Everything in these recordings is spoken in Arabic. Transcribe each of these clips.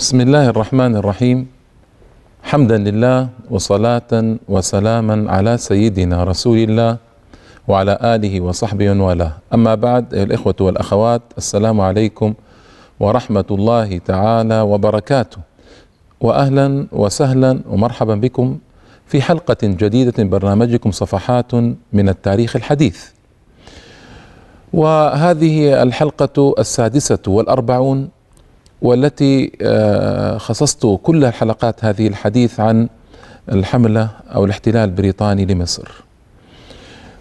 بسم الله الرحمن الرحيم حمدا لله وصلاة وسلاما على سيدنا رسول الله وعلى آله وصحبه والاه أما بعد الإخوة والأخوات السلام عليكم ورحمة الله تعالى وبركاته وأهلا وسهلا ومرحبا بكم في حلقة جديدة من برنامجكم صفحات من التاريخ الحديث وهذه الحلقة السادسة والأربعون والتي آه، خصصت كل الحلقات هذه الحديث عن الحملة أو الاحتلال البريطاني لمصر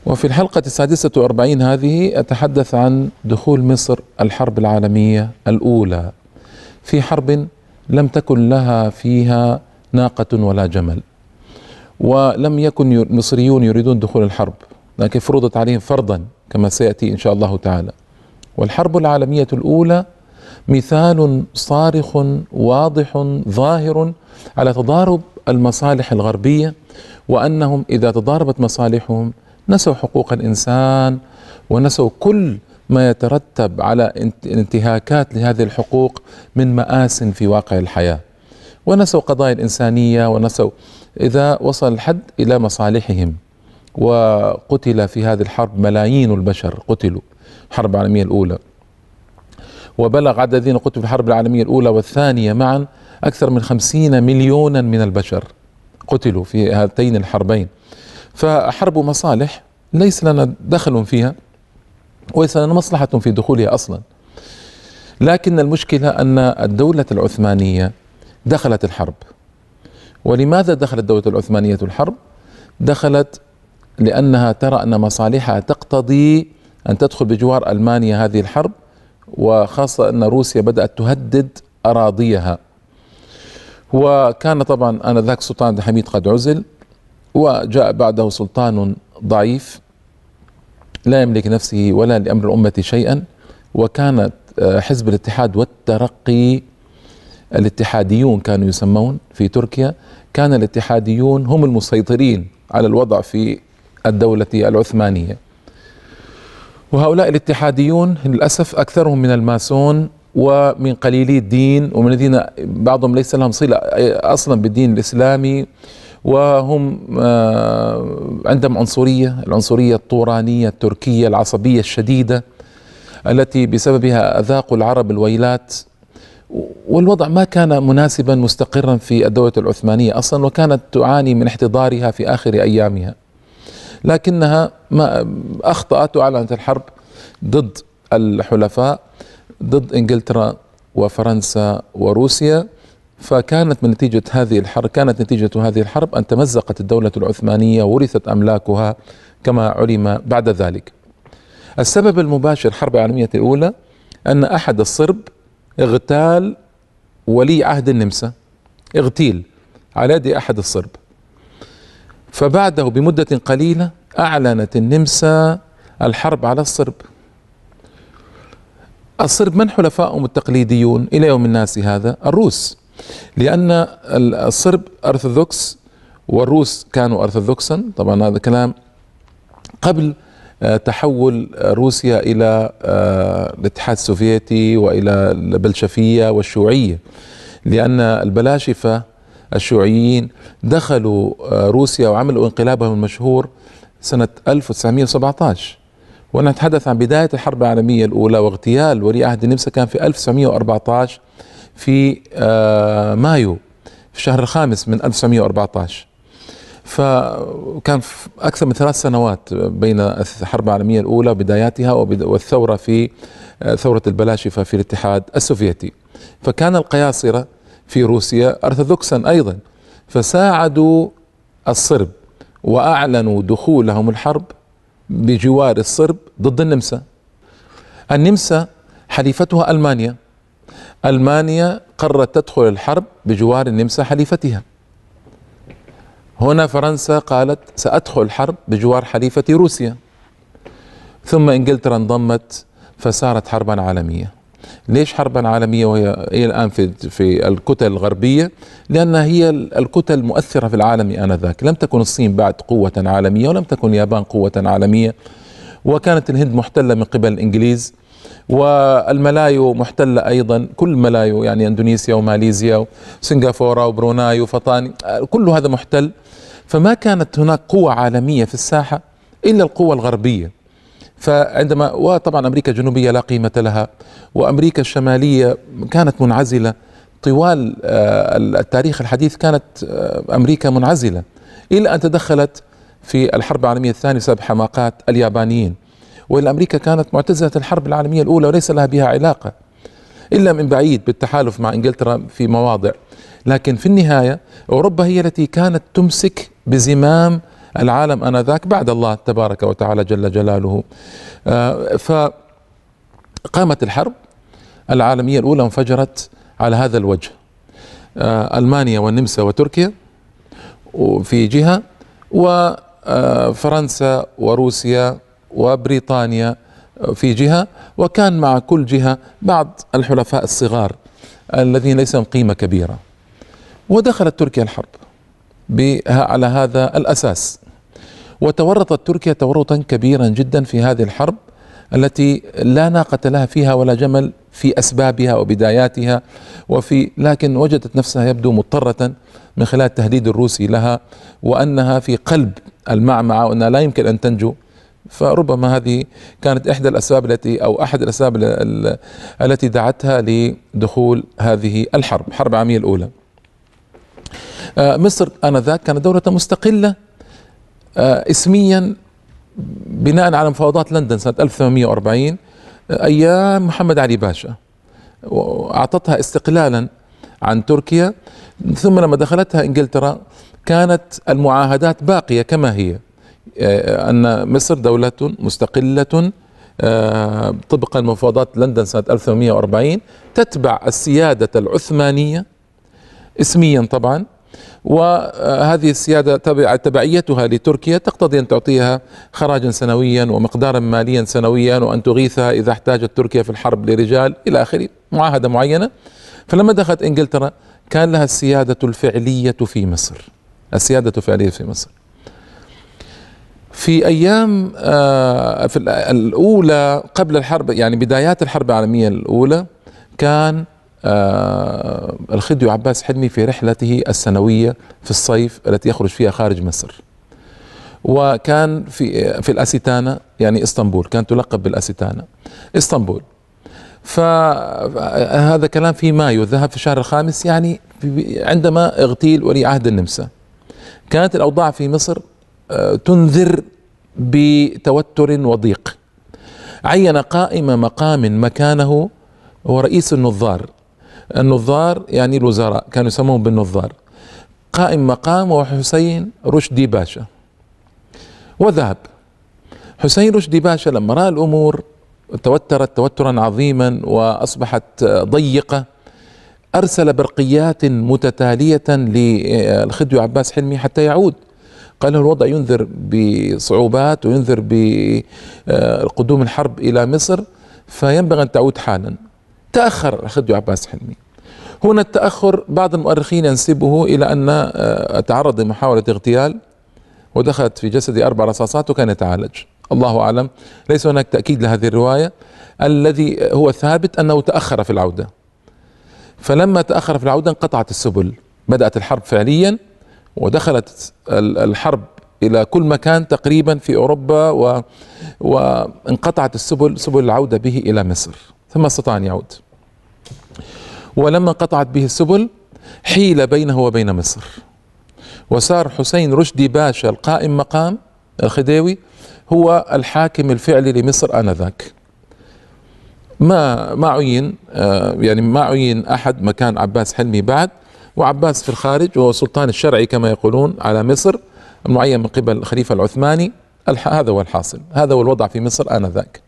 وفي الحلقة السادسة وأربعين هذه أتحدث عن دخول مصر الحرب العالمية الأولى في حرب لم تكن لها فيها ناقة ولا جمل ولم يكن المصريون يريدون دخول الحرب لكن فرضت عليهم فرضا كما سيأتي إن شاء الله تعالى والحرب العالمية الأولى مثال صارخ واضح ظاهر على تضارب المصالح الغربيه وانهم اذا تضاربت مصالحهم نسوا حقوق الانسان ونسوا كل ما يترتب على انتهاكات لهذه الحقوق من مآس في واقع الحياه ونسوا قضايا الانسانيه ونسوا اذا وصل الحد الى مصالحهم وقتل في هذه الحرب ملايين البشر قتلوا الحرب العالميه الاولى وبلغ عدد الذين قتلوا في الحرب العالمية الأولى والثانية معا أكثر من خمسين مليونا من البشر قتلوا في هاتين الحربين فحرب مصالح ليس لنا دخل فيها وليس لنا مصلحة في دخولها أصلا لكن المشكلة أن الدولة العثمانية دخلت الحرب ولماذا دخلت الدولة العثمانية الحرب؟ دخلت لأنها ترى أن مصالحها تقتضي أن تدخل بجوار ألمانيا هذه الحرب وخاصة أن روسيا بدأت تهدد أراضيها وكان طبعا آنذاك سلطان عبد الحميد قد عزل وجاء بعده سلطان ضعيف لا يملك نفسه ولا لأمر الأمة شيئا وكانت آه، حزب الاتحاد والترقي الاتحاديون كانوا يسمون في تركيا كان الاتحاديون هم المسيطرين على الوضع في الدولة العثمانية وهؤلاء الاتحاديون للأسف أكثرهم من الماسون ومن قليلي الدين ومن الذين بعضهم ليس لهم صلة أصلا بالدين الإسلامي وهم آه، عندهم عنصرية العنصرية الطورانية التركية العصبية الشديدة التي بسببها أذاقوا العرب الويلات والوضع ما كان مناسبا مستقرا في الدولة العثمانية أصلا وكانت تعاني من احتضارها في آخر أيامها لكنها ما أخطأت وأعلنت الحرب ضد الحلفاء ضد إنجلترا وفرنسا وروسيا فكانت من نتيجة هذه الحرب كانت نتيجة هذه الحرب أن تمزقت الدولة العثمانية ورثت أملاكها كما علم بعد ذلك السبب المباشر الحرب العالمية الأولى أن أحد الصرب اغتال ولي عهد النمسا اغتيل على يد أحد الصرب فبعده بمدة قليلة أعلنت النمسا الحرب على الصرب الصرب من حلفائهم التقليديون إلى يوم الناس هذا الروس لأن الصرب أرثوذكس والروس كانوا أرثوذكسا طبعا هذا كلام قبل آه، تحول روسيا إلى آه، الاتحاد السوفيتي وإلى البلشفية والشيوعية لأن البلاشفة الشيوعيين دخلوا آه، روسيا وعملوا انقلابهم المشهور سنة 1917 ونتحدث عن بداية الحرب العالمية الأولى واغتيال ولي عهد النمسا كان في 1914 في آه، مايو في الشهر الخامس من 1914 فكان في أكثر من ثلاث سنوات بين الحرب العالمية الأولى وبداياتها والثورة في آه، ثورة البلاشفة في الاتحاد السوفيتي فكان القياصرة في روسيا أرثوذكسا أيضا فساعدوا الصرب وأعلنوا دخولهم الحرب بجوار الصرب ضد النمسا النمسا حليفتها ألمانيا ألمانيا قررت تدخل الحرب بجوار النمسا حليفتها هنا فرنسا قالت سأدخل الحرب بجوار حليفة روسيا ثم إنجلترا انضمت فصارت حربا عالمية ليش حربا عالمية وهي هي الآن في, في الكتل الغربية لأنها هي الكتل المؤثرة في العالم آنذاك لم تكن الصين بعد قوة عالمية ولم تكن اليابان قوة عالمية وكانت الهند محتلة من قبل الإنجليز والملايو محتلة أيضا كل ملايو يعني أندونيسيا وماليزيا وسنغافورة وبروناي وفطاني كل هذا محتل فما كانت هناك قوة عالمية في الساحة إلا القوة الغربية فعندما وطبعا امريكا الجنوبيه لا قيمه لها وامريكا الشماليه كانت منعزله طوال آه، التاريخ الحديث كانت آه، امريكا منعزله الى ان تدخلت في الحرب العالميه الثانيه بسبب حماقات اليابانيين والا امريكا كانت معتزله الحرب العالميه الاولى وليس لها بها علاقه الا من بعيد بالتحالف مع انجلترا في مواضع لكن في النهايه اوروبا هي التي كانت تمسك بزمام العالم انذاك بعد الله تبارك وتعالى جل جلاله آه، فقامت الحرب العالميه الاولى انفجرت على هذا الوجه آه، المانيا والنمسا وتركيا في جهه وفرنسا آه، وروسيا وبريطانيا في جهه وكان مع كل جهه بعض الحلفاء الصغار الذين ليس لهم قيمه كبيره ودخلت تركيا الحرب على هذا الأساس وتورطت تركيا تورطا كبيرا جدا في هذه الحرب التي لا ناقة لها فيها ولا جمل في أسبابها وبداياتها وفي لكن وجدت نفسها يبدو مضطرة من خلال التهديد الروسي لها وأنها في قلب المعمعة وأنها لا يمكن أن تنجو فربما هذه كانت إحدى الأسباب التي أو أحد الأسباب التي دعتها لدخول هذه الحرب حرب عامية الأولى آه، مصر آنذاك كانت دولة مستقلة آه، اسميا بناء على مفاوضات لندن سنة 1840 آه، أيام محمد علي باشا وأعطتها استقلالا عن تركيا ثم لما دخلتها إنجلترا كانت المعاهدات باقية كما هي أن مصر دولة مستقلة طبقا مفاوضات لندن سنة 1840 تتبع السيادة العثمانية اسميا طبعا وهذه السيادة تبعيتها لتركيا تقتضي أن تعطيها خراجا سنويا ومقدارا ماليا سنويا وأن تغيثها إذا احتاجت تركيا في الحرب لرجال إلى آخره معاهدة معينة فلما دخلت إنجلترا كان لها السيادة الفعلية في مصر السيادة الفعلية في مصر في ايام آه، في الاولى قبل الحرب يعني بدايات الحرب العالميه الاولى كان آه الخديو عباس حلمي في رحلته السنوية في الصيف التي يخرج فيها خارج مصر وكان في في الأسيتانا يعني اسطنبول كانت تلقب بالأسيتانا اسطنبول فهذا كلام في مايو ذهب في الشهر الخامس يعني عندما اغتيل ولي عهد النمسا كانت الأوضاع في مصر آه، تنذر بتوتر وضيق عين قائمة مقام مكانه هو رئيس النظار النظار يعني الوزراء كانوا يسمون بالنظار قائم مقام وحسين رشدي باشا وذهب حسين رشدي باشا لما رأى الأمور توترت توترا عظيما وأصبحت ضيقة أرسل برقيات متتالية للخديو عباس حلمي حتى يعود قال له الوضع ينذر بصعوبات وينذر بقدوم الحرب إلى مصر فينبغي أن تعود حالا تأخر خديو عباس حلمي هنا التأخر بعض المؤرخين ينسبه إلى أن تعرض لمحاولة اغتيال ودخلت في جسدي أربع رصاصات وكان يتعالج الله أعلم ليس هناك تأكيد لهذه الرواية الذي هو ثابت أنه تأخر في العودة فلما تأخر في العودة انقطعت السبل بدأت الحرب فعليا ودخلت الحرب إلى كل مكان تقريبا في أوروبا و... وانقطعت السبل سبل العودة به إلى مصر ثم استطاع أن يعود ولما قطعت به السبل حيل بينه وبين مصر وصار حسين رشدي باشا القائم مقام الخديوي هو الحاكم الفعلي لمصر آنذاك ما ما عين آه، يعني ما عين أحد مكان عباس حلمي بعد وعباس في الخارج وهو السلطان الشرعي كما يقولون على مصر معين من قبل الخليفة العثماني هذا هو الحاصل هذا هو الوضع في مصر آنذاك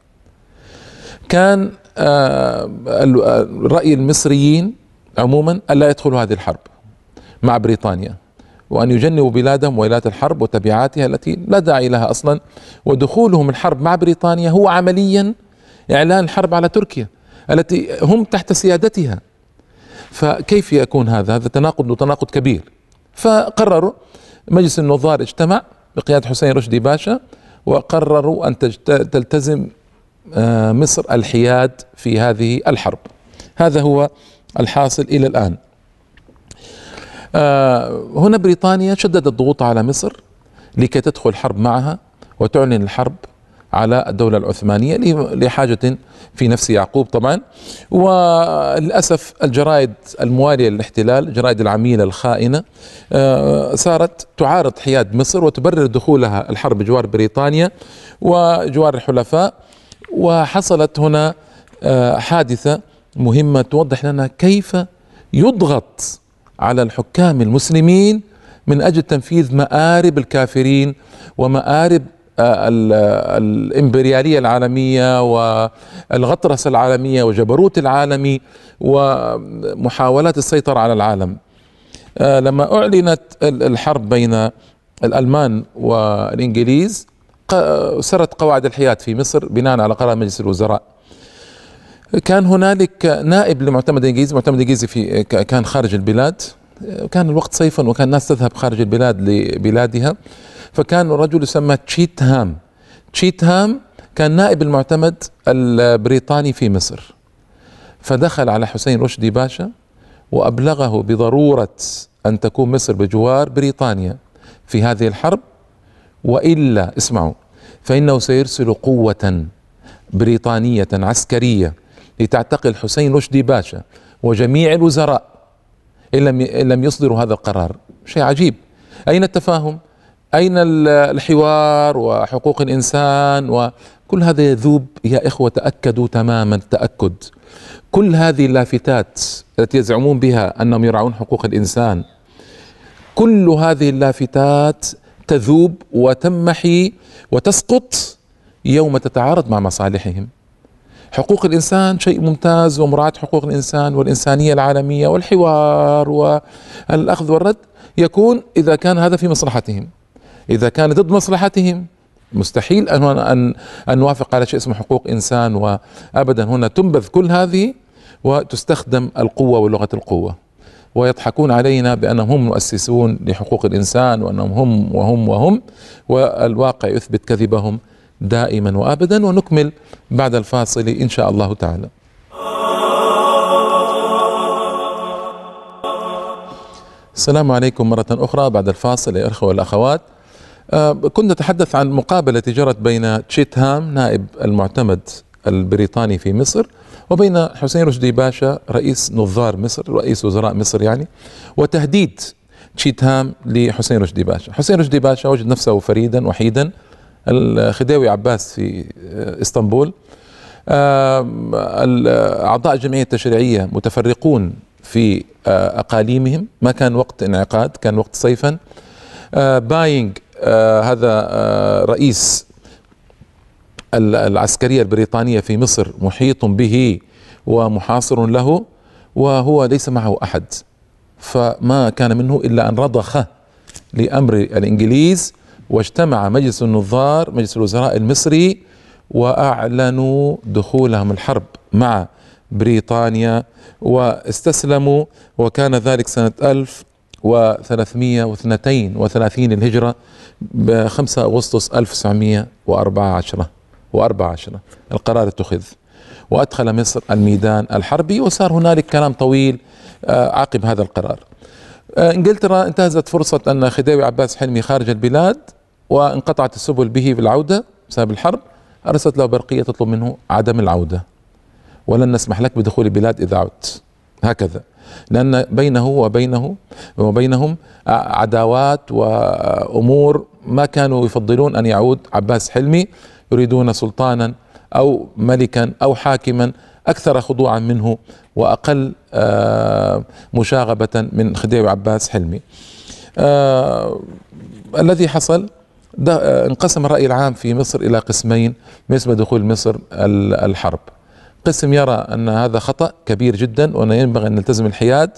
كان آه، آه، رأي المصريين عموما ألا يدخلوا هذه الحرب مع بريطانيا وأن يجنبوا بلادهم ويلات الحرب وتبعاتها التي لا داعي لها أصلا ودخولهم الحرب مع بريطانيا هو عمليا إعلان حرب على تركيا التي هم تحت سيادتها فكيف يكون هذا هذا تناقض وتناقض كبير فقرروا مجلس النظار اجتمع بقيادة حسين رشدي باشا وقرروا أن تلتزم آه، مصر الحياد في هذه الحرب هذا هو الحاصل الى الان آه، هنا بريطانيا شددت الضغوط على مصر لكي تدخل حرب معها وتعلن الحرب على الدولة العثمانية لحاجة في نفس يعقوب طبعا وللأسف الجرائد الموالية للاحتلال الجرائد العميلة الخائنة آه، صارت تعارض حياد مصر وتبرر دخولها الحرب جوار بريطانيا وجوار الحلفاء وحصلت هنا آه، حادثة مهمة توضح لنا كيف يضغط على الحكام المسلمين من أجل تنفيذ مآرب الكافرين ومآرب آه، الإمبريالية العالمية والغطرسة العالمية وجبروت العالمي ومحاولات السيطرة على العالم آه، لما أعلنت الحرب بين الألمان والإنجليز سرت قواعد الحياة في مصر بناء على قرار مجلس الوزراء كان هنالك نائب لمعتمد الانجليزي معتمد الانجليزي في كان خارج البلاد كان الوقت صيفا وكان الناس تذهب خارج البلاد لبلادها فكان رجل يسمى تشيت هام تشيت هام كان نائب المعتمد البريطاني في مصر فدخل على حسين رشدي باشا وابلغه بضروره ان تكون مصر بجوار بريطانيا في هذه الحرب والا اسمعوا فانه سيرسل قوه بريطانيه عسكريه لتعتقل حسين رشدي باشا وجميع الوزراء ان لم ان لم يصدروا هذا القرار شيء عجيب اين التفاهم اين الحوار وحقوق الانسان وكل هذا يذوب يا اخوه تاكدوا تماما تاكد كل هذه اللافتات التي يزعمون بها انهم يرعون حقوق الانسان كل هذه اللافتات تذوب وتمحي وتسقط يوم تتعارض مع مصالحهم حقوق الانسان شيء ممتاز ومراعاه حقوق الانسان والانسانيه العالميه والحوار والاخذ والرد يكون اذا كان هذا في مصلحتهم اذا كان ضد مصلحتهم مستحيل ان ان ان نوافق على شيء اسمه حقوق انسان وابدا هنا تنبذ كل هذه وتستخدم القوه ولغه القوه ويضحكون علينا بأنهم هم مؤسسون لحقوق الإنسان وأنهم هم وهم وهم والواقع يثبت كذبهم دائما وابدا ونكمل بعد الفاصل ان شاء الله تعالى. السلام عليكم مرة أخرى بعد الفاصل يا الأخوة والأخوات آه كنت نتحدث عن مقابلة جرت بين تشيت هام نائب المعتمد البريطاني في مصر وبين حسين رشدي باشا رئيس نظار مصر رئيس وزراء مصر يعني وتهديد تشيتهام لحسين رشدي باشا حسين رشدي باشا وجد نفسه فريدا وحيدا الخداوي عباس في آه، اسطنبول آه، أعضاء الجمعية التشريعية متفرقون في آه، أقاليمهم ما كان وقت انعقاد كان وقت صيفا باينغ هذا رئيس العسكرية البريطانية في مصر محيط به ومحاصر له وهو ليس معه أحد فما كان منه إلا أن رضخ لأمر الإنجليز واجتمع مجلس النظار مجلس الوزراء المصري وأعلنوا دخولهم الحرب مع بريطانيا واستسلموا وكان ذلك سنة 1332 الهجرة ب 5 أغسطس 1914 وأربع عشرة القرار اتخذ وأدخل مصر الميدان الحربي وصار هنالك كلام طويل آه، عقب هذا القرار آه، انجلترا انتهزت فرصة أن خديوي عباس حلمي خارج البلاد وانقطعت السبل به بالعودة بسبب الحرب أرسلت له برقية تطلب منه عدم العودة ولن نسمح لك بدخول البلاد إذا عدت هكذا لأن بينه وبينه وبينهم عداوات وأمور ما كانوا يفضلون أن يعود عباس حلمي يريدون سلطانا أو ملكا أو حاكما أكثر خضوعا منه وأقل آه، مشاغبة من خديوي عباس حلمي آه، الذي حصل آه، انقسم الرأي العام في مصر إلى قسمين بالنسبة دخول مصر الحرب قسم يرى أن هذا خطأ كبير جدا وأن ينبغي أن نلتزم الحياد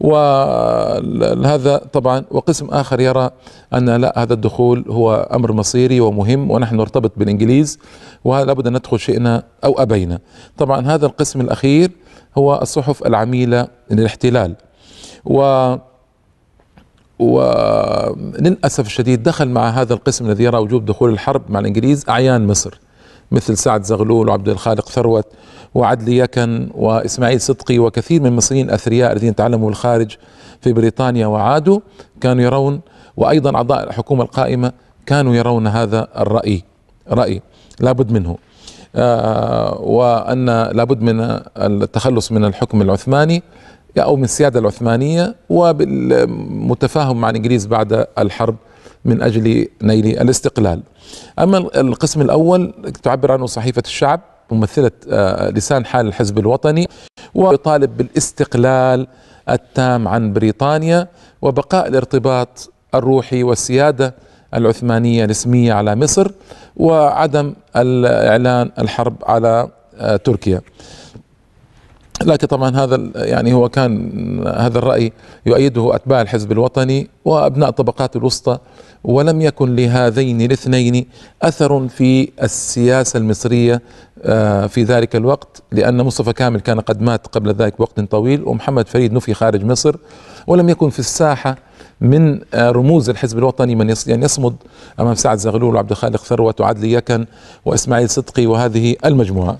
وهذا طبعا وقسم آخر يرى أن لا هذا الدخول هو أمر مصيري ومهم ونحن نرتبط بالإنجليز وهذا لابد أن ندخل شئنا أو أبينا طبعا هذا القسم الأخير هو الصحف العميلة للاحتلال و وللأسف الشديد دخل مع هذا القسم الذي يرى وجوب دخول الحرب مع الإنجليز أعيان مصر مثل سعد زغلول وعبد الخالق ثروت وعدلي يكن واسماعيل صدقي وكثير من المصريين الاثرياء الذين تعلموا الخارج في بريطانيا وعادوا كانوا يرون وايضا اعضاء الحكومه القائمه كانوا يرون هذا الراي راي لابد منه آه وان لابد من التخلص من الحكم العثماني او من السياده العثمانيه وبالمتفاهم مع الانجليز بعد الحرب من اجل نيل الاستقلال أما القسم الأول تعبر عنه صحيفة الشعب ممثلة آه، لسان حال الحزب الوطني ويطالب بالاستقلال التام عن بريطانيا وبقاء الارتباط الروحي والسيادة العثمانية الاسمية على مصر وعدم الإعلان الحرب على آه، تركيا لكن طبعا هذا يعني هو كان هذا الرأي يؤيده أتباع الحزب الوطني وأبناء الطبقات الوسطى ولم يكن لهذين الاثنين أثر في السياسة المصرية آه، في ذلك الوقت لأن مصطفى كامل كان قد مات قبل ذلك بوقت طويل ومحمد فريد نفي خارج مصر ولم يكن في الساحة من آه، رموز الحزب الوطني من يعني يصمد أمام سعد زغلول وعبد الخالق ثروت وعدلي يكن وإسماعيل صدقي وهذه المجموعة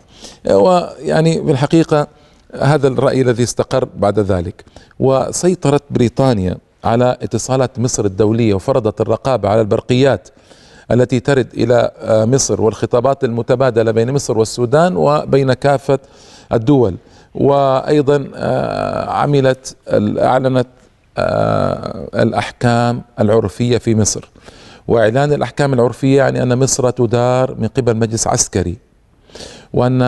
آه، ويعني بالحقيقة هذا الرأي الذي استقر بعد ذلك وسيطرت بريطانيا على اتصالات مصر الدولية وفرضت الرقابة على البرقيات التي ترد إلى آه، مصر والخطابات المتبادلة بين مصر والسودان وبين كافة الدول وأيضا آه، عملت أعلنت آه، الأحكام العرفية في مصر وإعلان الأحكام العرفية يعني أن مصر تدار من قبل مجلس عسكري وأن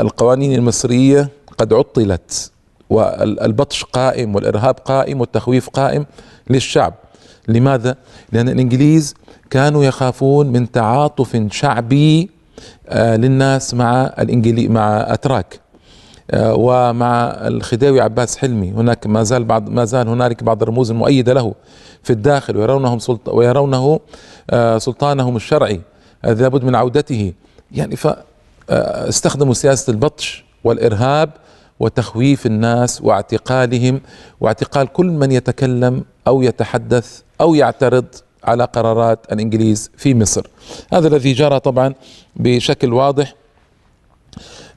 القوانين المصرية قد عطلت والبطش قائم والارهاب قائم والتخويف قائم للشعب لماذا؟ لان الانجليز كانوا يخافون من تعاطف شعبي آه، للناس مع الانجلي مع اتراك آه، ومع الخديوي عباس حلمي هناك ما زال بعض ما زال هنالك بعض الرموز المؤيده له في الداخل ويرونهم سلط ويرونه آه، سلطانهم الشرعي لابد من عودته يعني فاستخدموا سياسه البطش والارهاب وتخويف الناس واعتقالهم واعتقال كل من يتكلم او يتحدث او يعترض على قرارات الانجليز في مصر. هذا الذي جرى طبعا بشكل واضح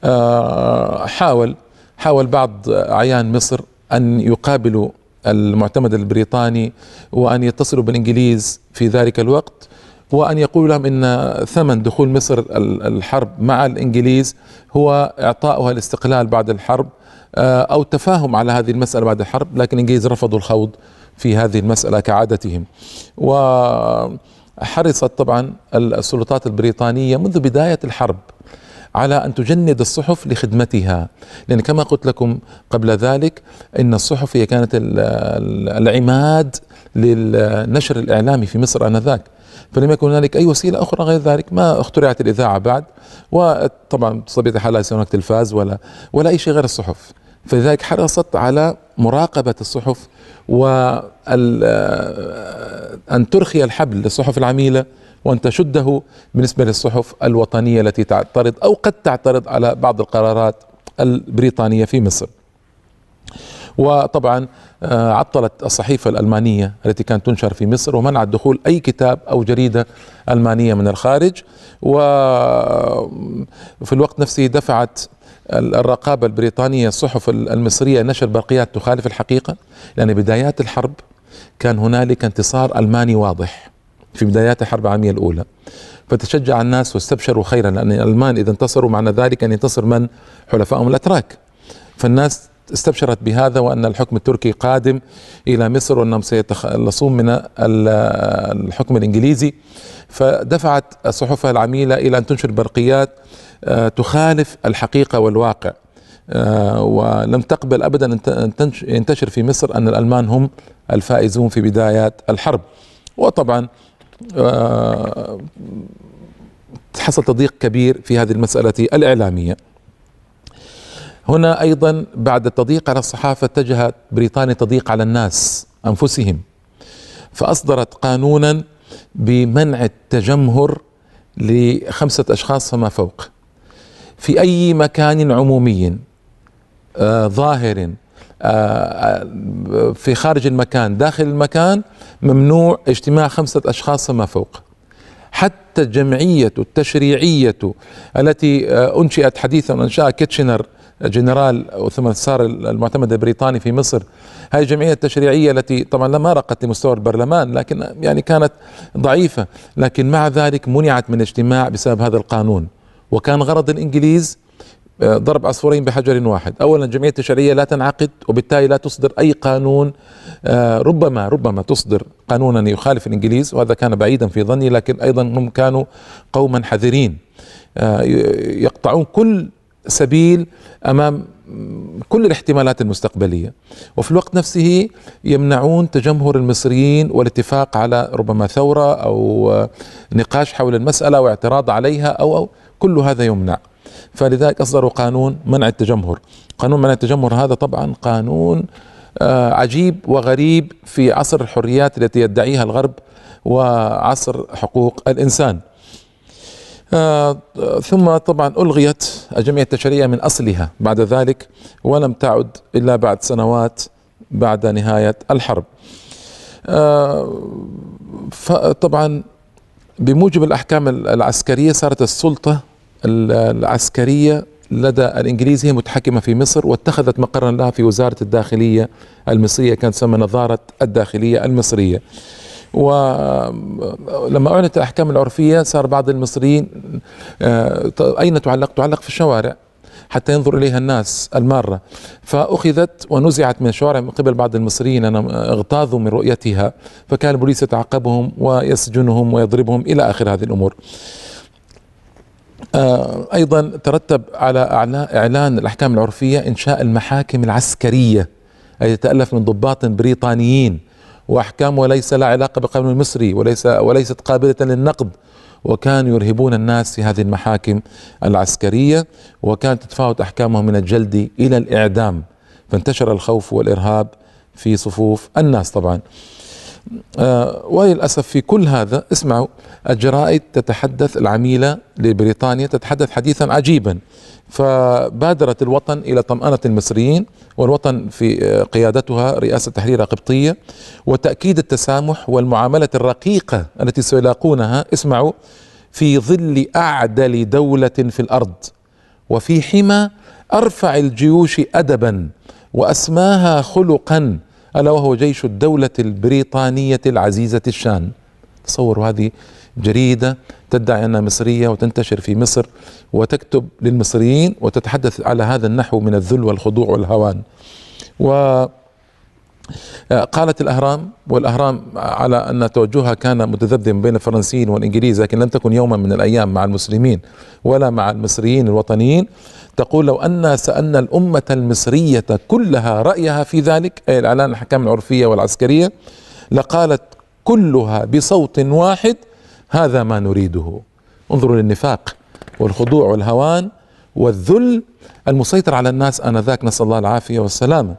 آه، حاول حاول بعض اعيان مصر ان يقابلوا المعتمد البريطاني وان يتصلوا بالانجليز في ذلك الوقت وأن يقولوا لهم إن ثمن دخول مصر الحرب مع الإنجليز هو إعطاؤها الاستقلال بعد الحرب آه، أو التفاهم على هذه المسألة بعد الحرب لكن الإنجليز رفضوا الخوض في هذه المسألة كعادتهم وحرصت طبعا السلطات البريطانية منذ بداية الحرب على ان تجند الصحف لخدمتها لان كما قلت لكم قبل ذلك ان الصحف هي كانت العماد للنشر الإعلامي في مصر آنذاك فلم يكن هنالك أي وسيلة أخرى غير ذلك ما اخترعت الإذاعة بعد وطبعا بطبيعة الحال ليس هناك تلفاز ولا ولا أي شيء غير الصحف فلذلك حرصت على مراقبة الصحف وأن ترخي الحبل للصحف العميلة وأن تشده بالنسبة للصحف الوطنية التي تعترض أو قد تعترض على بعض القرارات البريطانية في مصر وطبعا آه، عطلت الصحيفة الألمانية التي كانت تنشر في مصر ومنعت دخول أي كتاب أو جريدة ألمانية من الخارج وفي آه، الوقت نفسه دفعت الرقابة البريطانية الصحف المصرية نشر برقيات تخالف الحقيقة لأن بدايات الحرب كان هنالك انتصار ألماني واضح في بدايات الحرب العالمية الأولى فتشجع الناس واستبشروا خيرا لأن الألمان إذا انتصروا معنى ذلك أن ينتصر من حلفائهم الأتراك فالناس استبشرت بهذا وأن الحكم التركي قادم إلى مصر وأنهم سيتخلصون من الحكم الإنجليزي فدفعت الصحف العميلة إلى أن تنشر برقيات آه، تخالف الحقيقة والواقع آه، ولم تقبل أبدا أن ينتشر في مصر أن الألمان هم الفائزون في بدايات الحرب وطبعا آه، حصل تضييق كبير في هذه المسألة الإعلامية هنا أيضا بعد التضييق على الصحافة اتجهت بريطانيا تضييق على الناس أنفسهم فأصدرت قانونا بمنع التجمهر لخمسة أشخاص فما فوق في أي مكان عمومي آه ظاهر آه, آه، في خارج المكان داخل المكان ممنوع اجتماع خمسة أشخاص فما فوق حتى الجمعية التشريعية التي آه، أنشئت حديثا أنشأ كيتشنر جنرال ثم صار المعتمد البريطاني في مصر هذه الجمعية التشريعية التي طبعا لم رقت لمستوى البرلمان لكن يعني كانت ضعيفة لكن مع ذلك منعت من اجتماع بسبب هذا القانون وكان غرض الإنجليز آه، ضرب عصفورين بحجر واحد أولا الجمعية التشريعية لا تنعقد وبالتالي لا تصدر أي قانون آه، ربما ربما تصدر قانونا يخالف الإنجليز وهذا كان بعيدا في ظني لكن أيضا هم كانوا قوما حذرين آه، يقطعون كل سبيل امام كل الاحتمالات المستقبليه وفي الوقت نفسه يمنعون تجمهر المصريين والاتفاق على ربما ثوره او نقاش حول المساله واعتراض عليها او او كل هذا يمنع فلذلك اصدروا قانون منع التجمهر قانون منع التجمهر هذا طبعا قانون آه، عجيب وغريب في عصر الحريات التي يدعيها الغرب وعصر حقوق الانسان آه، ثم طبعا ألغيت الجمعية التشريعية من أصلها بعد ذلك ولم تعد إلا بعد سنوات بعد نهاية الحرب آه، طبعا بموجب الأحكام العسكرية صارت السلطة العسكرية لدى الإنجليز هي متحكمة في مصر واتخذت مقرا لها في وزارة الداخلية المصرية كان تسمى نظارة الداخلية المصرية ولما آه، أعلنت الأحكام العرفية صار بعض المصريين آه، أين تعلق تعلق في الشوارع حتى ينظر اليها الناس الماره فاخذت ونزعت من الشوارع من قبل بعض المصريين انا اغتاظوا من رؤيتها فكان البوليس يتعقبهم ويسجنهم ويضربهم الى اخر هذه الامور. آه، ايضا ترتب على اعلان الاحكام العرفيه انشاء المحاكم العسكريه التي تتالف من ضباط بريطانيين واحكام ليس لها علاقه بالقانون المصري وليس وليست قابله للنقد وكانوا يرهبون الناس في هذه المحاكم العسكريه وكانت تتفاوت احكامهم من الجلد الى الاعدام فانتشر الخوف والارهاب في صفوف الناس طبعا آه، وللأسف في كل هذا اسمعوا الجرائد تتحدث العميلة لبريطانيا تتحدث حديثا عجيبا فبادرت الوطن إلى طمأنة المصريين والوطن في آه، قيادتها رئاسة تحرير قبطية وتأكيد التسامح والمعاملة الرقيقة التي سيلاقونها اسمعوا في ظل أعدل دولة في الأرض وفي حمى أرفع الجيوش أدبا وأسماها خلقا ألا وهو جيش الدولة البريطانية العزيزة الشان تصوروا هذه جريدة تدعي أنها مصرية وتنتشر في مصر وتكتب للمصريين وتتحدث على هذا النحو من الذل والخضوع والهوان و آه، قالت الأهرام والأهرام على أن توجهها كان متذبذبا بين الفرنسيين والإنجليز لكن لم تكن يوما من الأيام مع المسلمين ولا مع المصريين الوطنيين تقول لو أن سألنا الأمة المصرية كلها رأيها في ذلك أي الإعلان الحكام العرفية والعسكرية لقالت كلها بصوت واحد هذا ما نريده انظروا للنفاق والخضوع والهوان والذل المسيطر على الناس آنذاك نسأل الله العافية والسلامة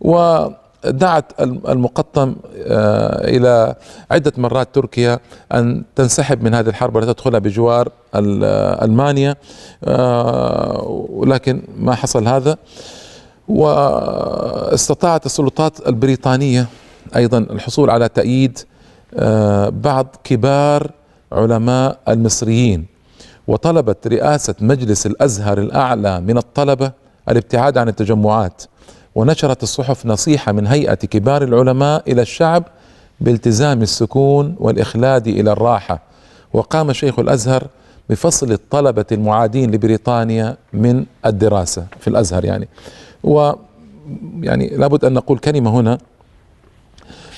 و دعت المقطم آه، الى عده مرات تركيا ان تنسحب من هذه الحرب ولتدخلها بجوار المانيا آه، ولكن ما حصل هذا واستطاعت السلطات البريطانيه ايضا الحصول على تأييد آه، بعض كبار علماء المصريين وطلبت رئاسه مجلس الازهر الاعلى من الطلبه الابتعاد عن التجمعات ونشرت الصحف نصيحة من هيئة كبار العلماء إلى الشعب بالتزام السكون والإخلاد إلى الراحة وقام شيخ الأزهر بفصل الطلبة المعادين لبريطانيا من الدراسة في الأزهر يعني و يعني لابد أن نقول كلمة هنا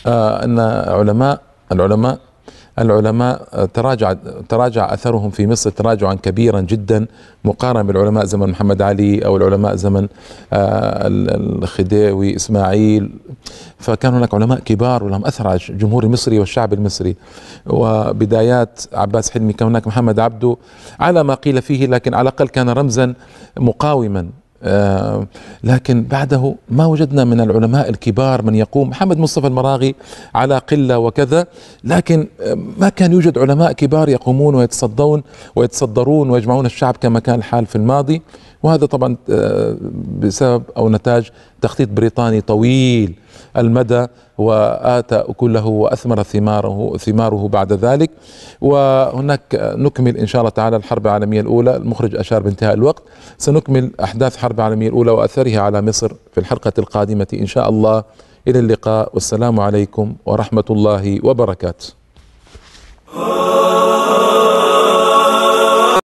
آه أن علماء العلماء العلماء تراجع تراجع اثرهم في مصر تراجعا كبيرا جدا مقارنه بالعلماء زمن محمد علي او العلماء زمن آه، الخديوي اسماعيل فكان هناك علماء كبار ولهم اثر على الجمهور المصري والشعب المصري وبدايات عباس حلمي كان هناك محمد عبده على ما قيل فيه لكن على الاقل كان رمزا مقاوما آه، لكن بعده ما وجدنا من العلماء الكبار من يقوم محمد مصطفى المراغي على قلة وكذا لكن آه، ما كان يوجد علماء كبار يقومون ويتصدون ويتصدرون ويجمعون الشعب كما كان الحال في الماضي وهذا طبعا آه، بسبب أو نتاج تخطيط بريطاني طويل المدى وآتى أكله وأثمر ثماره ثماره بعد ذلك وهناك نكمل إن شاء الله تعالى الحرب العالمية الأولى المخرج أشار بانتهاء الوقت سنكمل أحداث الحرب العالمية الأولى وأثرها على مصر في الحلقة القادمة إن شاء الله إلى اللقاء والسلام عليكم ورحمة الله وبركاته